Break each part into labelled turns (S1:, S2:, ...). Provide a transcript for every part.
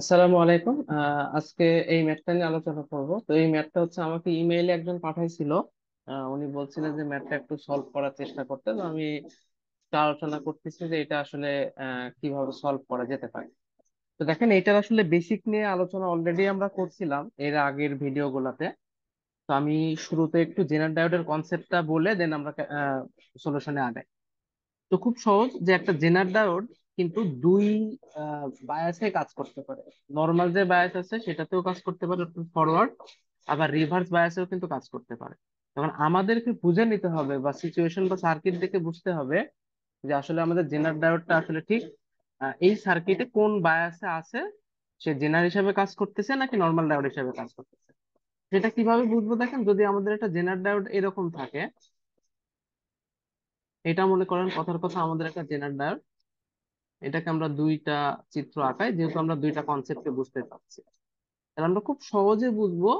S1: আসসালামু আলাইকুম আজকে এই ম্যাটটা নিয়ে আলোচনা করব তো এই ম্যাটটা হচ্ছে আমাকে ইমেইলে একজন পাঠাইছিল উনি বলছিলেন যে ম্যাটটা একটু সলভ করার চেষ্টা করতে তো আমি আলোচনা করতেছি যে এটা আসলে কিভাবে সলভ করা যেতে পারে তো দেখেন এটার আসলে বেসিক নিয়ে আলোচনা অলরেডি আমরা করছিলাম এর আগের ভিডিও গুলাতে তো আমি শুরুতে একটু জেনার ডায়োডের কনসেপ্টটা বলে দেন আমরা সলিউশনে আগাই তো খুব সহজ যে একটা জেনার ডায়োড কিন্তু দুই বায়াসে কাজ করতে পারে নর্মাল যে বায়াস আছে সেটাতেও কাজ করতে পারে ফরওয়ার্ড আবার রিভার্স বায়াসেও কিন্তু কাজ করতে পারে তখন আমাদেরকে বুঝে নিতে হবে বা সিচুয়েশন বা সার্কিট দেখে বুঝতে হবে যে আসলে আমাদের জেনার ডায়োডটা আসলে ঠিক এই সার্কিটে কোন বায়াসে আছে সে জেনার হিসাবে কাজ করতেছে নাকি নর্মাল ডায়োড হিসাবে কাজ করতেছে সেটা কিভাবে বুঝবো দেখেন যদি আমাদের একটা জেনার ডায়োড এরকম থাকে এটা মনে করেন কথার কথা আমাদের একটা জেনার ডায়োড এটাকে আমরা দুইটা চিত্র আঁকাই যেহেতু আমরা দুইটা কনসেপ্টকে বুঝতে পারছি তাহলে আমরা খুব সহজে বুঝবো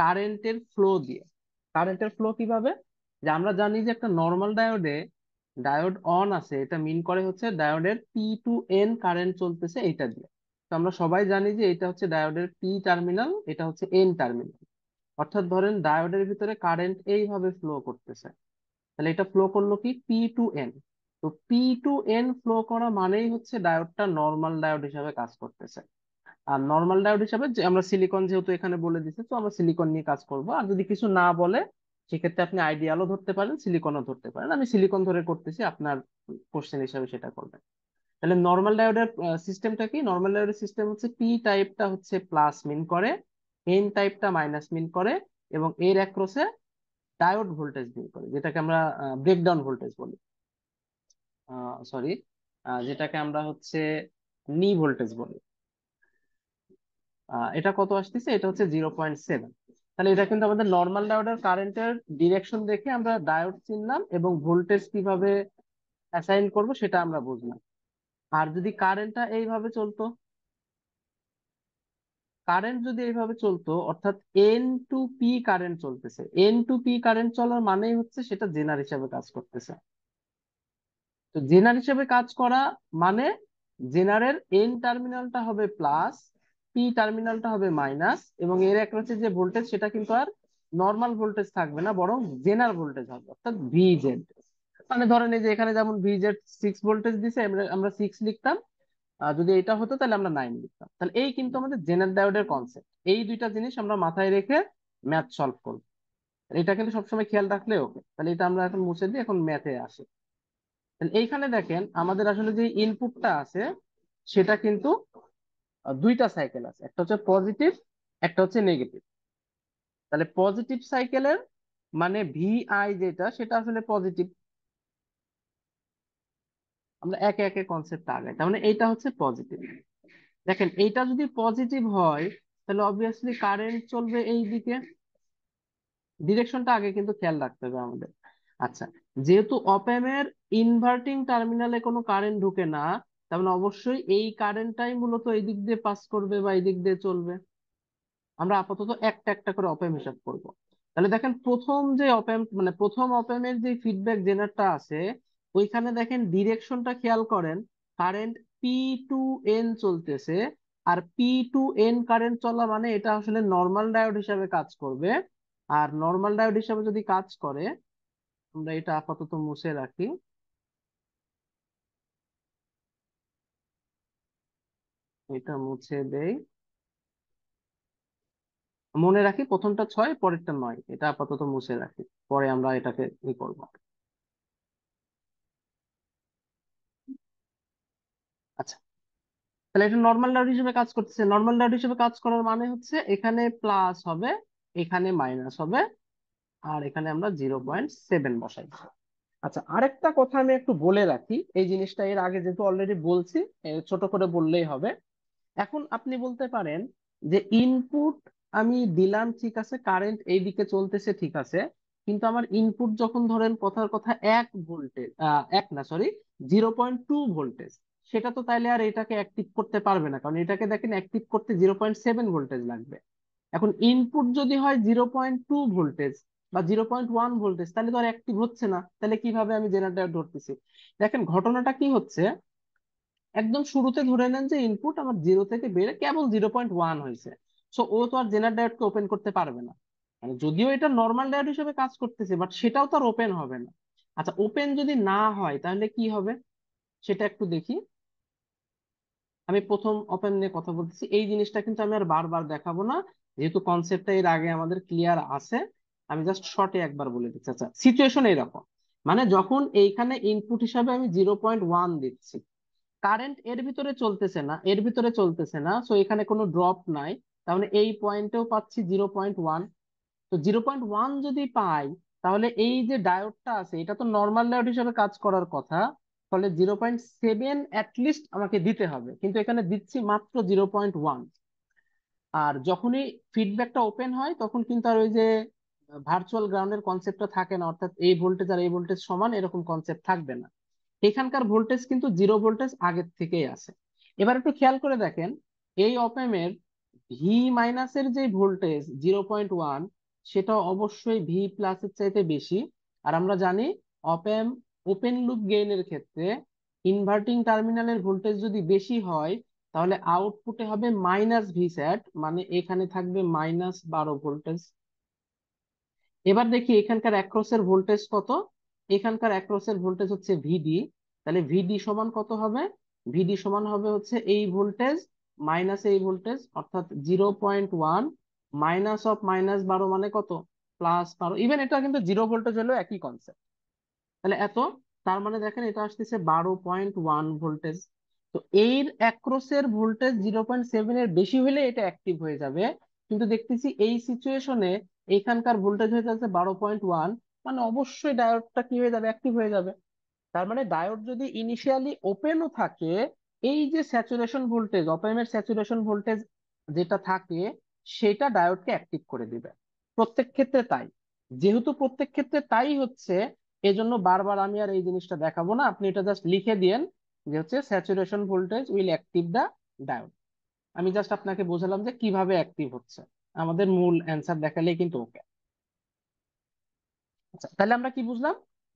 S1: কারেন্টের ফ্লো দিয়ে কারেন্টের ফ্লো কিভাবে যে আমরা জানি যে একটা নর্মাল ডায়োডে ডায়োড অন আছে এটা মিন করে হচ্ছে ডায়োডের পি টু এন কারেন্ট চলতেছে এটা দিয়ে তো আমরা সবাই জানি যে এটা হচ্ছে ডায়োডের পি টার্মিনাল এটা হচ্ছে এন টার্মিনাল অর্থাৎ ধরেন ডায়োডের ভিতরে কারেন্ট এইভাবে ফ্লো করতেছে তাহলে এটা ফ্লো করলো কি পি টু এন তো পি টু এন ফ্লো করা মানেই হচ্ছে ডায়োডটা নর্মাল ডায়োড হিসাবে কাজ করতেছে আর নর্মাল ডায়োড হিসাবে যে আমরা সিলিকন যেহেতু এখানে বলে দিচ্ছি তো আমরা সিলিকন নিয়ে কাজ করব আর যদি কিছু না বলে সেক্ষেত্রে আপনি আইডিয়ালও ধরতে পারেন সিলিকনও ধরতে পারেন আমি সিলিকন ধরে করতেছি আপনার কোশ্চেন হিসাবে সেটা করবেন তাহলে নর্মাল ডায়োডের সিস্টেমটা কি নর্মাল ডায়োডের সিস্টেম হচ্ছে পি টাইপটা হচ্ছে প্লাস মিন করে এন টাইপটা মাইনাস মিন করে এবং এর অ্যাক্রসে ডায়োড ভোল্টেজ মিন করে যেটাকে আমরা ব্রেকডাউন ভোল্টেজ বলি সরি যেটাকে আমরা হচ্ছে নি ভোল্টেজ বলি এটা কত আসতেছে এটা হচ্ছে জিরো পয়েন্ট সেভেন তাহলে এটা কিন্তু আমাদের নর্মাল ডায়োডের কারেন্টের ডিরেকশন দেখে আমরা ডায়োড চিনলাম এবং ভোল্টেজ কিভাবে অ্যাসাইন করব সেটা আমরা বুঝলাম আর যদি কারেন্টটা এইভাবে চলতো কারেন্ট যদি এইভাবে চলতো অর্থাৎ এন টু পি কারেন্ট চলতেছে এন টু পি কারেন্ট চলার মানেই হচ্ছে সেটা জেনার হিসাবে কাজ করতেছে তো জেনার হিসেবে কাজ করা মানে জেনারের এন টার্মিনালটা হবে প্লাস পি টার্মিনালটা হবে মাইনাস এবং এর হচ্ছে যে ভোল্টেজ সেটা কিন্তু আর নর্মাল ভোল্টেজ থাকবে না বরং জেনার ভোল্টেজ হবে অর্থাৎ ভিজেড মানে ধরেন এই যে এখানে যেমন ভিজেড সিক্স ভোল্টেজ দিছে আমরা সিক্স লিখতাম আর যদি এটা হতো তাহলে আমরা নাইন লিখতাম তাহলে এই কিন্তু আমাদের জেনার ডায়োডের কনসেপ্ট এই দুইটা জিনিস আমরা মাথায় রেখে ম্যাথ সলভ করবো এটা কিন্তু সবসময় খেয়াল রাখলে ওকে তাহলে এটা আমরা এখন মুছে দিই এখন ম্যাথে আসি এইখানে দেখেন আমাদের আসলে যে ইনপুটটা আছে সেটা কিন্তু দুইটা সাইকেল আছে একটা হচ্ছে পজিটিভ একটা হচ্ছে নেগেটিভ তাহলে পজিটিভ সাইকেলের মানে ভিআই যেটা সেটা আসলে পজিটিভ আমরা একে একে কনসেপ্ট আগাই তার মানে এইটা হচ্ছে পজিটিভ দেখেন এইটা যদি পজিটিভ হয় তাহলে অবভিয়াসলি কারেন্ট চলবে এই দিকে ডিরেকশনটা আগে কিন্তু খেয়াল রাখতে হবে আমাদের আচ্ছা যেহেতু অপ্যামের ইনভার্টিং টার্মিনালে কোনো কারেন্ট ঢুকে না তাহলে অবশ্যই এই কারেন্টটাই মূলত এই দিক দিয়ে পাস করবে বা এই দিক দিয়ে চলবে আমরা আপাতত একটা একটা করে অপেম হিসাব করব তাহলে দেখেন প্রথম যে অপেম মানে প্রথম অপেমের যে ফিডব্যাক জেনারটা আছে ওইখানে দেখেন ডিরেকশনটা খেয়াল করেন কারেন্ট পি টু এন চলতেছে আর পি টু এন কারেন্ট চলা মানে এটা আসলে নর্মাল ডায়োড হিসাবে কাজ করবে আর নর্মাল ডায়োড হিসাবে যদি কাজ করে আমরা এটা আপাতত মুছে রাখি এটা মুছে দেই মনে রাখি প্রথমটা ছয় পরেরটা নয় এটা আপাতত মুছে রাখি পরে আমরা এটাকে ই করব আচ্ছা তাহলে এটা নর্মাল ডাউট হিসেবে কাজ করতেছে নর্মাল ডাউট হিসেবে কাজ করার মানে হচ্ছে এখানে প্লাস হবে এখানে মাইনাস হবে আর এখানে আমরা জিরো পয়েন্ট সেভেন বসাই আচ্ছা আরেকটা কথা আমি একটু বলে রাখি এই জিনিসটা এর আগে যেহেতু অলরেডি বলছি ছোট করে বললেই হবে এখন আপনি বলতে পারেন যে ইনপুট আমি দিলাম ঠিক আছে কারেন্ট এই দিকে চলতেছে ঠিক আছে কিন্তু আমার ইনপুট যখন ধরেন কথার কথা এক ভোল্টেজ এক না sorry zero point two voltage সেটা তো তাইলে আর এটাকে অ্যাক্টিভ করতে পারবে না কারণ এটাকে দেখেন অ্যাক্টিভ করতে জিরো পয়েন্ট সেভেন ভোল্টেজ লাগবে এখন ইনপুট যদি হয় জিরো পয়েন্ট টু ভোল্টেজ বা জিরো পয়েন্ট ওয়ান ভোল্টেজ তাহলে তো আর অ্যাক্টিভ হচ্ছে না তাহলে কিভাবে আমি জেনারেটর ধরতেছি দেখেন ঘটনাটা কি হচ্ছে একদম শুরুতে ধরে নেন যে ইনপুট আমার জিরো থেকে বেড়ে কেবল জিরো পয়েন্ট ওয়ান হয়েছে সো ও তো আর জেনার ডায়োডকে ওপেন করতে পারবে না মানে যদিও এটা নর্মাল ডায়োড হিসেবে কাজ করতেছে বাট সেটাও তো আর ওপেন হবে না আচ্ছা ওপেন যদি না হয় তাহলে কি হবে সেটা একটু দেখি আমি প্রথম ওপেন নিয়ে কথা বলতেছি এই জিনিসটা কিন্তু আমি আর বারবার দেখাবো না যেহেতু কনসেপ্টটা এর আগে আমাদের ক্লিয়ার আছে আমি জাস্ট শর্টে একবার বলে দিচ্ছি আচ্ছা সিচুয়েশন এরকম মানে যখন এইখানে ইনপুট হিসাবে আমি জিরো পয়েন্ট ওয়ান দিচ্ছি কারেন্ট এর ভিতরে চলতেছে না এর ভিতরে চলতেছে না সো এখানে কোনো ড্রপ নাই তাহলে এই পয়েন্টেও পাচ্ছি জিরো পয়েন্ট ওয়ান তো জিরো পয়েন্ট ওয়ান যদি পাই তাহলে এই যে ডায়োডটা আছে এটা তো নর্মাল ডায়োড হিসেবে কাজ করার কথা ফলে জিরো পয়েন্ট সেভেন অ্যাটলিস্ট আমাকে দিতে হবে কিন্তু এখানে দিচ্ছি মাত্র জিরো পয়েন্ট ওয়ান আর যখনই ফিডব্যাকটা ওপেন হয় তখন কিন্তু আর ওই যে ভার্চুয়াল গ্রাউন্ডের কনসেপ্টটা থাকে না অর্থাৎ এই ভোল্টেজ আর এই ভোল্টেজ সমান এরকম কনসেপ্ট থাকবে না এখানকার ভোল্টেজ কিন্তু জিরো ভোল্টেজ আগের থেকেই আছে এবার একটু খেয়াল করে দেখেন এই অপেমের ভি মাইনাসের যে ভোল্টেজ জিরো পয়েন্ট ওয়ান সেটা অবশ্যই ভি প্লাসের চাইতে বেশি আর আমরা জানি অপেম ওপেন লুপ গেইনের ক্ষেত্রে ইনভার্টিং টার্মিনালের ভোল্টেজ যদি বেশি হয় তাহলে আউটপুটে হবে মাইনাস ভি স্যাট মানে এখানে থাকবে মাইনাস বারো ভোল্টেজ এবার দেখি এখানকার এর ভোল্টেজ কত এখানকার অ্যাক্রসের ভোল্টেজ হচ্ছে ভিডি তাহলে ভিডি সমান কত হবে ভিডি সমান হবে হচ্ছে এই ভোল্টেজ মাইনাস এই ভোল্টেজ অর্থাৎ zero point one minus of minus বারো মানে কত প্লাস বারো ইভেন এটা কিন্তু জিরো ভোল্টেজ হলেও একই কনসেপ্ট তাহলে এত তার মানে দেখেন এটা আসতেছে বারো পয়েন্ট ওয়ান ভোল্টেজ তো এর অ্যাক্রসের ভোল্টেজ জিরো পয়েন্ট সেভেন এর বেশি হলে এটা অ্যাক্টিভ হয়ে যাবে কিন্তু দেখতেছি এই সিচুয়েশনে এখানকার ভোল্টেজ হয়ে যাচ্ছে বারো পয়েন্ট ওয়ান মানে অবশ্যই ডায়োডটা কি হয়ে যাবে অ্যাক্টিভ হয়ে যাবে তার মানে ডায়োড যদি ইনিশিয়ালি ওপেনও থাকে এই যে স্যাচুরেশন ভোল্টেজ অপএমের স্যাচুরেশন ভোল্টেজ যেটা থাকে সেটা ডায়োডকে অ্যাক্টিভ করে দিবে প্রত্যেক ক্ষেত্রে তাই যেহেতু প্রত্যেক ক্ষেত্রে তাই হচ্ছে এজন্য বারবার আমি আর এই জিনিসটা দেখাবো না আপনি এটা জাস্ট লিখে দিয়েন যে হচ্ছে saturation voltage will active the diode আমি জাস্ট আপনাকে বোঝালাম যে কিভাবে অ্যাক্টিভ হচ্ছে আমাদের মূল অ্যান্সার দেখালেই কিন্তু ওকে আচ্ছা, তাহলে আমরা কি বুঝলাম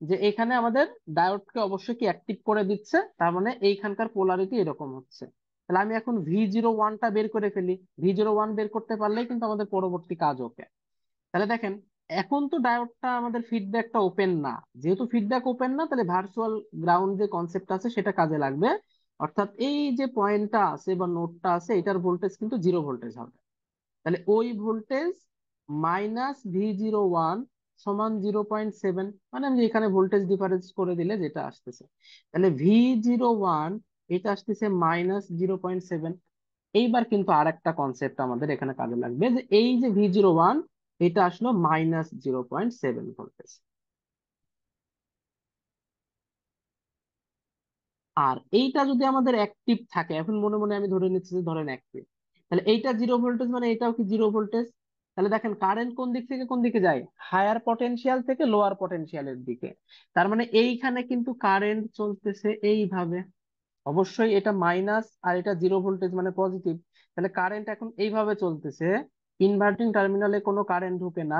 S1: যে এখানে আমাদের ডায়োডকে অবশ্যই কি অ্যাক্টিভ করে দিচ্ছে তার মানে এইখানকার পোলারিটি এরকম হচ্ছে তাহলে আমি এখন ভি জিরো ওয়ানটা বের করে ফেলি ভি জিরো ওয়ান বের করতে পারলেই কিন্তু আমাদের পরবর্তী কাজ ওকে তাহলে দেখেন এখন তো ডায়োডটা আমাদের ফিডব্যাকটা ওপেন না যেহেতু ফিডব্যাক ওপেন না তাহলে ভার্চুয়াল গ্রাউন্ড যে কনসেপ্ট আছে সেটা কাজে লাগবে অর্থাৎ এই যে পয়েন্টটা আছে বা নোটটা আছে এটার ভোল্টেজ কিন্তু জিরো ভোল্টেজ হবে তাহলে ওই voltage minus V zero one সমান জিরো পয়েন্ট সেভেন মানে আমি এখানে ভোল্টেজ ডিফারেন্স করে দিলে যেটা আসতেছে তাহলে ভি জিরো ওয়ান এটা আসতেছে মাইনাস জিরো পয়েন্ট সেভেন এইবার কিন্তু আর একটা কনসেপ্ট আমাদের এখানে কাজে লাগবে যে এই যে ভি জিরো ওয়ান এটা আসলো minus zero point seven voltage আর এইটা যদি আমাদের অ্যাক্টিভ থাকে এখন মনে মনে আমি ধরে নিচ্ছি যে ধরেন অ্যাক্টিভ তাহলে এইটা জিরো ভোল্টেজ মানে এটাও কি জিরো ভোল্টেজ তাহলে দেখেন কারেন্ট কোন দিক থেকে কোন দিকে যায় হায়ার পটেনশিয়াল থেকে লোয়ার পটেনশিয়ালের দিকে তার মানে এইখানে কিন্তু কারেন্ট চলতেছে এইভাবে অবশ্যই এটা মাইনাস আর এটা জিরো ভোল্টেজ মানে পজিটিভ তাহলে কারেন্ট এখন এইভাবে চলতেছে ইনভার্টিং টার্মিনালে কোনো কারেন্ট ঢুকে না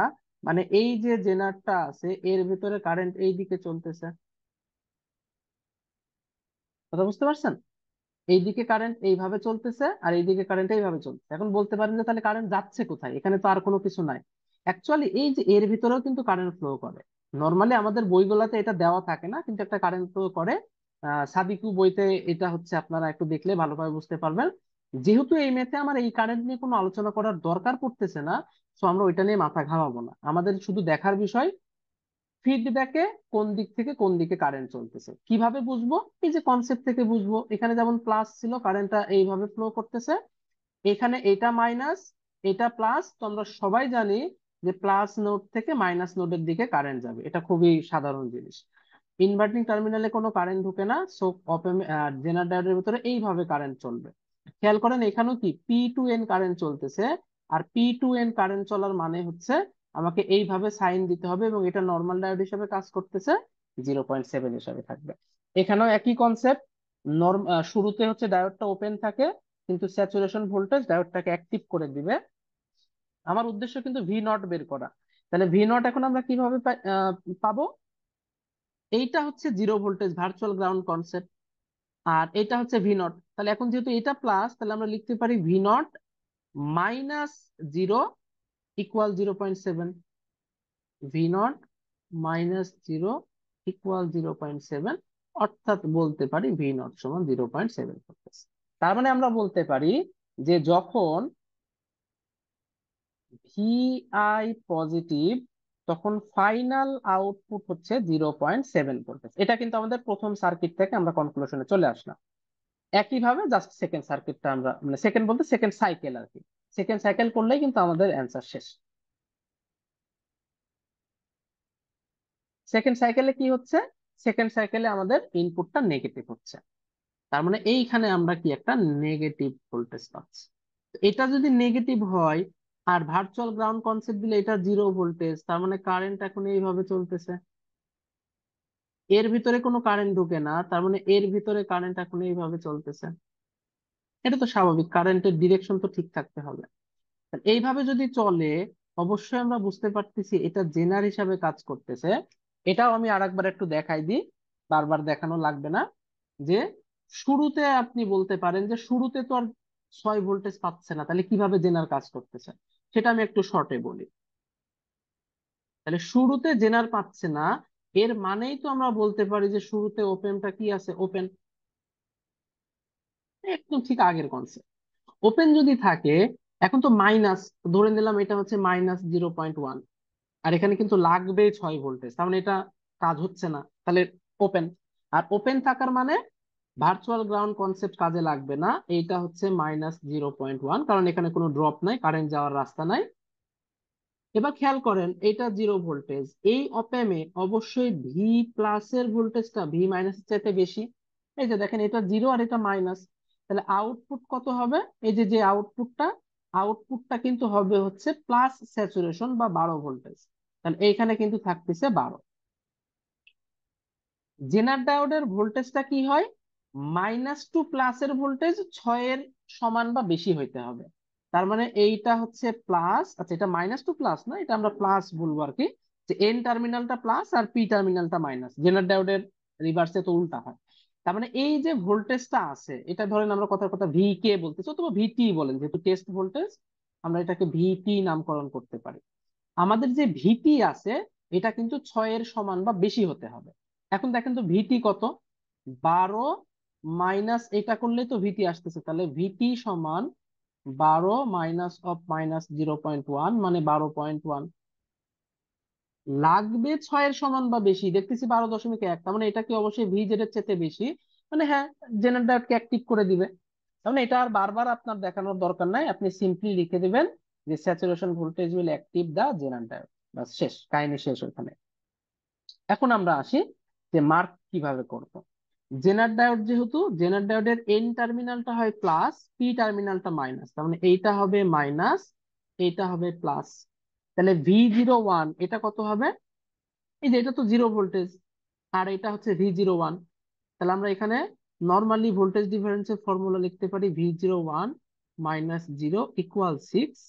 S1: মানে এই যে জেনারটা আছে এর ভিতরে কারেন্ট এই দিকে চলতেছে কথা বুঝতে পারছেন এইদিকে কারেন্ট এইভাবে চলতেছে আর এইদিকে কারেন্ট এইভাবে চলতেছে এখন বলতে পারেন যে তাহলে কারেন্ট যাচ্ছে কোথায় এখানে তো আর কোনো কিছু নাই অ্যাকচুয়ালি এই যে এর ভিতরেও কিন্তু কারেন্ট ফ্লো করে নর্মালি আমাদের বইগুলাতে এটা দেওয়া থাকে না কিন্তু একটা কারেন্ট ফ্লো করে সাবিকু বইতে এটা হচ্ছে আপনারা একটু দেখলে ভালোভাবে বুঝতে পারবেন যেহেতু এই মেতে আমার এই কারেন্ট নিয়ে কোনো আলোচনা করার দরকার পড়তেছে না সো আমরা ওইটা নিয়ে মাথা ঘামাবো না আমাদের শুধু দেখার বিষয় ফিডব্যাকে কোন দিক থেকে কোন দিকে কারেন্ট চলতেছে কিভাবে বুঝবো এই যে কনসেপ্ট থেকে বুঝবো এখানে যেমন প্লাস ছিল কারেন্টটা এইভাবে ফ্লো করতেছে এখানে এটা মাইনাস এটা প্লাস তো আমরা সবাই জানি যে প্লাস নোড থেকে মাইনাস নোডের দিকে কারেন্ট যাবে এটা খুবই সাধারণ জিনিস ইনভার্টিং টার্মিনালে কোনো কারেন্ট ঢুকে না সো জেনারেটরের ভিতরে এইভাবে কারেন্ট চলবে খেয়াল করেন এখানেও কি পি টু এন কারেন্ট চলতেছে আর পি টু এন কারেন্ট চলার মানে হচ্ছে আমাকে এইভাবে সাইন দিতে হবে এবং এটা নর্মাল ডায়োড হিসাবে কাজ করতেছে জিরো পয়েন্ট সেভেন হিসাবে থাকবে এখানেও একই কনসেপ্ট নর্ম শুরুতে হচ্ছে ডায়োডটা ওপেন থাকে কিন্তু স্যাচুরেশন ভোল্টেজ ডায়োডটাকে অ্যাক্টিভ করে দিবে আমার উদ্দেশ্য কিন্তু ভি নট বের করা তাহলে ভি নট এখন আমরা কিভাবে পাবো এইটা হচ্ছে zero voltage virtual ground concept আর এটা হচ্ছে ভি নট তাহলে এখন যেহেতু এটা প্লাস তাহলে আমরা লিখতে পারি V naught minus zero equal 0 0.7 v naught minus 0 equal 0 0.7 অর্থাৎ বলতে পারি v naught সমান 0.7 তার মানে আমরা বলতে পারি যে যখন ভিআই পজিটিভ তখন ফাইনাল আউটপুট হচ্ছে জিরো পয়েন্ট সেভেন এটা কিন্তু আমাদের প্রথম সার্কিট থেকে আমরা কনক্লুশনে চলে আসলাম একইভাবে জাস্ট সেকেন্ড সার্কিটটা আমরা মানে সেকেন্ড বলতে সেকেন্ড সাইকেল আর কি সেকেন্ড সাইকেল করলেই কিন্তু আমাদের অ্যান্সার শেষ সেকেন্ড সাইকেলে কি হচ্ছে সেকেন্ড সাইকেলে আমাদের ইনপুটটা নেগেটিভ হচ্ছে তার মানে এইখানে আমরা কি একটা নেগেটিভ ভোল্টেজ পাচ্ছি এটা যদি নেগেটিভ হয় আর ভার্চুয়াল গ্রাউন্ড কনসেপ্ট দিলে এটা জিরো ভোল্টেজ তার মানে কারেন্ট এখন এইভাবে চলতেছে এর ভিতরে কোনো কারেন্ট ঢুকে না তার মানে এর ভিতরে কারেন্ট এখন এইভাবে চলতেছে এটা তো স্বাভাবিক কারেন্টের ডিরেকশন তো ঠিক থাকতে হবে এইভাবে যদি চলে অবশ্যই আমরা বুঝতে পারতেছি এটা জেনার হিসাবে কাজ করতেছে এটাও আমি আরেকবার একটু দেখাই দিই বারবার দেখানো লাগবে না যে শুরুতে আপনি বলতে পারেন যে শুরুতে তো আর ছয় ভোল্টেজ পাচ্ছে না তাহলে কিভাবে জেনার কাজ করতেছে সেটা আমি একটু শর্টে বলি তাহলে শুরুতে জেনার পাচ্ছে না এর মানেই তো আমরা বলতে পারি যে শুরুতে ওপেনটা কি আছে ওপেন একদম ঠিক আগের কনসেপ্ট ওপেন যদি থাকে এখন তো মাইনাস ধরে নিলাম এটা হচ্ছে মাইনাস জিরো পয়েন্ট ওয়ান আর এখানে কিন্তু লাগবে ছয় ভোল্টেজ তার মানে এটা কাজ হচ্ছে না তাহলে ওপেন আর ওপেন থাকার মানে ভার্চুয়াল গ্রাউন্ড কনসেপ্ট কাজে লাগবে না এইটা হচ্ছে মাইনাস জিরো পয়েন্ট ওয়ান কারণ এখানে কোনো ড্রপ নাই কারেন্ট যাওয়ার রাস্তা নাই এবার খেয়াল করেন এটা জিরো ভোল্টেজ এই অপ্যামে অবশ্যই ভি প্লাস এর ভোল্টেজটা ভি মাইনাস এর চাইতে বেশি এই যে দেখেন এটা জিরো আর এটা মাইনাস তাহলে আউটপুট কত হবে এই যে যে আউটপুটটা আউটপুটটা কিন্তু হবে হচ্ছে প্লাস স্যাচুরেশন বা বারো ভোল্টেজ তাহলে এইখানে কিন্তু থাকতেছে বারো জেনার ডায়োডের ভোল্টেজটা কি হয় মাইনাস টু প্লাসের ভোল্টেজ ছয়ের সমান বা বেশি হইতে হবে তার মানে এইটা হচ্ছে প্লাস আচ্ছা এটা মাইনাস টু প্লাস না এটা আমরা প্লাস বলবো আর কি যে এন টার্মিনালটা প্লাস আর পি টার্মিনালটা মাইনাস জেনার ডায়োডের রিভার্সে তো উল্টা হয় তার মানে এই যে ভোল্টেজটা আছে এটা ধরেন আমরা কথার কথা ভি কে বলতেছি অথবা ভিটি বলেন যেহেতু টেস্ট ভোল্টেজ আমরা এটাকে ভিটি নামকরণ করতে পারি আমাদের যে ভিটি আছে এটা কিন্তু ছয়ের সমান বা বেশি হতে হবে এখন দেখেন তো ভিটি কত বারো মাইনাস এটা করলে তো ভিটি আসতেছে তাহলে ভিটি সমান বারো minus of minus zero point one মানে বারো পয়েন্ট ওয়ান লাগবে ছয়ের সমান বা বেশি দেখতেছি বারো দশমিক এক তার মানে এটা কি অবশ্যই ভি জেড এর চেয়ে বেশি মানে হ্যাঁ জেনারেটরকে অ্যাক্টিভ করে দিবে তাহলে মানে এটা আর বারবার আপনার দেখানোর দরকার নাই আপনি সিম্পলি লিখে দিবেন যে saturation voltage will active the generator বাস শেষ কাহিনী শেষ ওখানে এখন আমরা আসি যে মার্ক কিভাবে করব জেনার ডায়োড যেহেতু জেনার ডায়োডের এন টার্মিনালটা হয় প্লাস পি টার্মিনালটা মাইনাস তার মানে এইটা হবে মাইনাস এইটা হবে প্লাস তাহলে ভি জিরো ওয়ান এটা কত হবে এই যে এটা তো জিরো ভোল্টেজ আর এটা হচ্ছে ভি জিরো ওয়ান তাহলে আমরা এখানে নর্মালি ভোল্টেজ ডিফারেন্সের ফর্মুলা লিখতে পারি V zero one minus zero equal six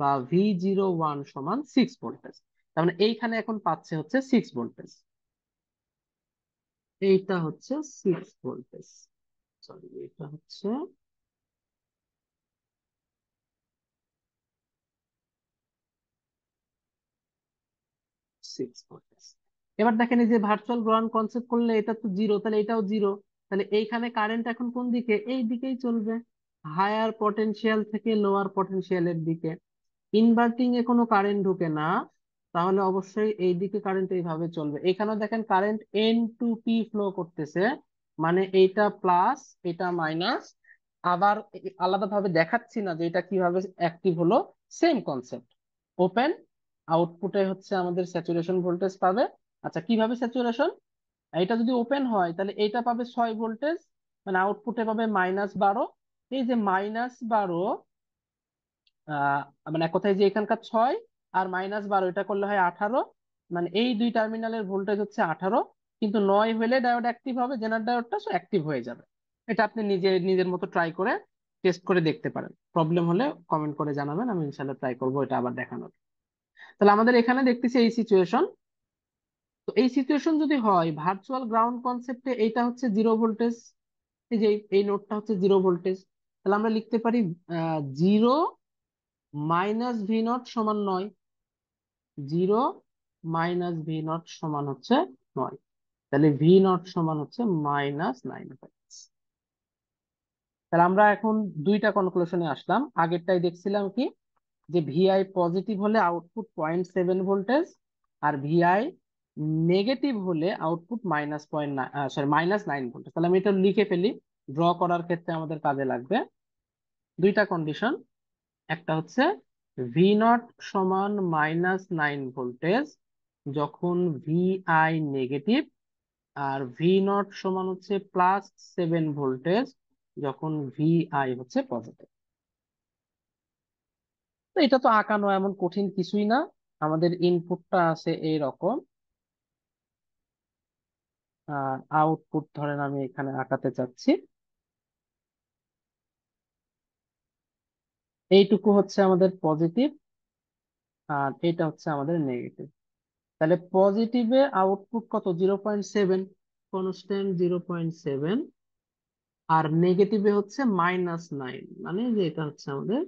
S1: বা ভি জিরো ওয়ান সমান সিক্স ভোল্টেজ তার মানে এইখানে এখন পাচ্ছে হচ্ছে সিক্স ভোল্টেজ এইটা হচ্ছে সিক্স ভোল্টেজ সরি এটা হচ্ছে সিক্স এবার দেখেন এই যে ভার্চুয়াল গ্রাউন্ড কনসেপ্ট করলে এটা তো জিরো তাহলে এটাও জিরো তাহলে এইখানে কারেন্ট এখন কোন দিকে এই দিকেই চলবে হায়ার পটেন্সিয়াল থেকে লোয়ার পটেনশিয়ালের দিকে ইনভার্টিং এ কোনো কারেন্ট ঢুকে না তাহলে অবশ্যই এই দিকে কারেন্ট এইভাবে চলবে এখানে দেখেন current N to P flow করতেছে মানে এইটা প্লাস এটা মাইনাস আবার আলাদাভাবে দেখাচ্ছি না যে এটা কিভাবে অ্যাক্টিভ হলো সেম কনসেপ্ট ওপেন আউটপুটে হচ্ছে আমাদের স্যাচুরেশন ভোল্টেজ পাবে আচ্ছা কিভাবে স্যাচুরেশন এটা যদি ওপেন হয় তাহলে এটা পাবে ছয় ভোল্টেজ মানে আউটপুটে পাবে মাইনাস বারো এই যে মাইনাস বারো মানে এক কথায় যে এখানকার ছয় আর মাইনাস বারো এটা করলে হয় আঠারো মানে এই দুই টার্মিনালের ভোল্টেজ হচ্ছে আঠারো কিন্তু নয় হলে ডায়োড অ্যাক্টিভ হবে জেনার ডায়োডটা সো অ্যাক্টিভ হয়ে যাবে এটা আপনি নিজে নিজের মতো ট্রাই করে টেস্ট করে দেখতে পারেন প্রবলেম হলে কমেন্ট করে জানাবেন আমি ইনশাল্লাহ ট্রাই করবো এটা আবার দেখানোর তাহলে আমাদের এখানে দেখতেছি এই সিচুয়েশন তো এই সিচুয়েশন যদি হয় ভার্চুয়াল গ্রাউন্ড কনসেপ্টে এইটা হচ্ছে জিরো ভোল্টেজ এই যে এই নোটটা হচ্ছে জিরো ভোল্টেজ তাহলে আমরা লিখতে পারি জিরো মাইনাস ভি নট সমান নয় জিরো মাইনাস ভি নট সমান হচ্ছে নয় তাহলে ভি নট সমান হচ্ছে মাইনাস নাইন তাহলে আমরা এখন দুইটা কনক্লুশনে আসলাম আগেরটাই দেখছিলাম কি যে ভিআই পজিটিভ হলে আউটপুট পয়েন্ট সেভেন ভোল্টেজ আর ভিআই নেগেটিভ হলে output minus point sorry minus nine voltage তাহলে আমি এটা লিখে ফেলি ড্র করার ক্ষেত্রে আমাদের কাজে লাগবে দুইটা কন্ডিশন একটা হচ্ছে ভি নট সমান মাইনাস নাইন ভোল্টেজ যখন ভিআই নেগেটিভ আর ভি নট সমান হচ্ছে প্লাস সেভেন ভোল্টেজ যখন ভিআই হচ্ছে পজিটিভ তো এটা তো আঁকানো এমন কঠিন কিছুই না আমাদের ইনপুটটা আছে এই রকম আর আউটপুট ধরেন আমি এখানে আঁকাতে চাচ্ছি এইটুকু হচ্ছে আমাদের পজিটিভ আর এটা হচ্ছে আমাদের নেগেটিভ তাহলে পজিটিভে আউটপুট কত zero point seven constant zero point seven আর নেগেটিভে হচ্ছে মাইনাস নাইন মানে যে এটা হচ্ছে আমাদের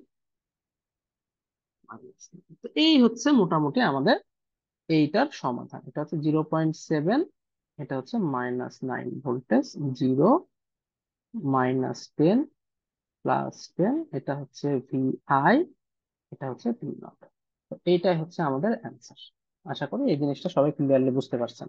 S1: তো এই হচ্ছে মোটামুটি আমাদের এইটার সমাধান এটা হচ্ছে জিরো পয়েন্ট সেভেন এটা হচ্ছে minus nine voltage zero minus ten plus ten এটা হচ্ছে ভিআই এটা হচ্ছে পি নট এইটাই হচ্ছে আমাদের অ্যান্সার আশা করি এই জিনিসটা সবাই ক্লিয়ারলি বুঝতে পারছেন